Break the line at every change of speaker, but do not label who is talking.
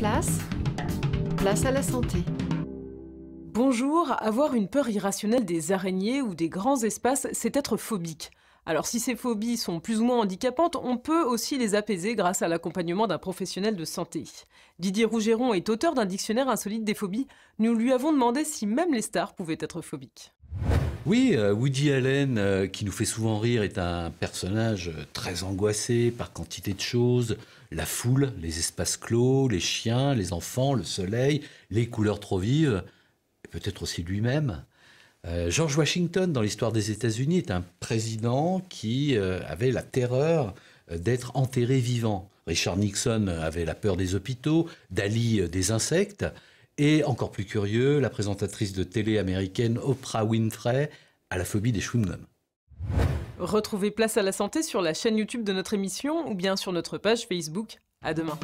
place, place à la santé. Bonjour, avoir une peur irrationnelle des araignées ou des grands espaces, c'est être phobique. Alors si ces phobies sont plus ou moins handicapantes, on peut aussi les apaiser grâce à l'accompagnement d'un professionnel de santé. Didier Rougeron est auteur d'un dictionnaire insolite des phobies. Nous lui avons demandé si même les stars pouvaient être phobiques.
Oui, euh, Woody Allen, euh, qui nous fait souvent rire, est un personnage euh, très angoissé par quantité de choses. La foule, les espaces clos, les chiens, les enfants, le soleil, les couleurs trop vives, et peut-être aussi lui-même. George Washington, dans l'histoire des États-Unis, est un président qui avait la terreur d'être enterré vivant. Richard Nixon avait la peur des hôpitaux, Dali des insectes. Et encore plus curieux, la présentatrice de télé américaine Oprah Winfrey à la phobie des chewing-gums.
Retrouvez Place à la Santé sur la chaîne YouTube de notre émission ou bien sur notre page Facebook. À demain.